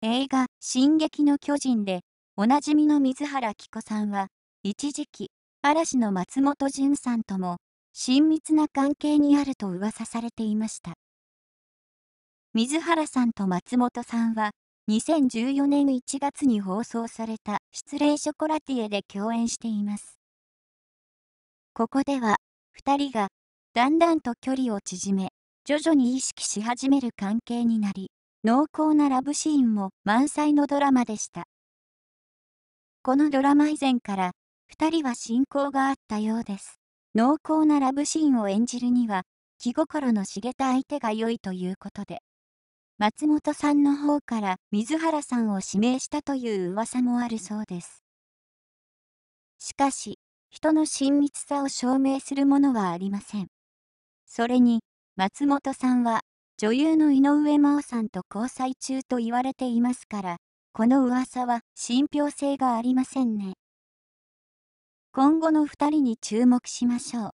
映画「進撃の巨人」でおなじみの水原希子さんは一時期嵐の松本潤さんとも親密な関係にあると噂されていました水原さんと松本さんは2014年1月に放送された「失礼ショコラティエ」で共演していますここでは2人がだんだんと距離を縮め徐々に意識し始める関係になり濃厚なラブシーンも満載のドラマでした。このドラマ以前から2人は親交があったようです。濃厚なラブシーンを演じるには気心の知れた相手が良いということで松本さんの方から水原さんを指名したという噂もあるそうです。しかし人の親密さを証明するものはありません。それに松本さんは女優の井上真央さんと交際中と言われていますから、この噂は信憑性がありませんね。今後の2人に注目しましょう。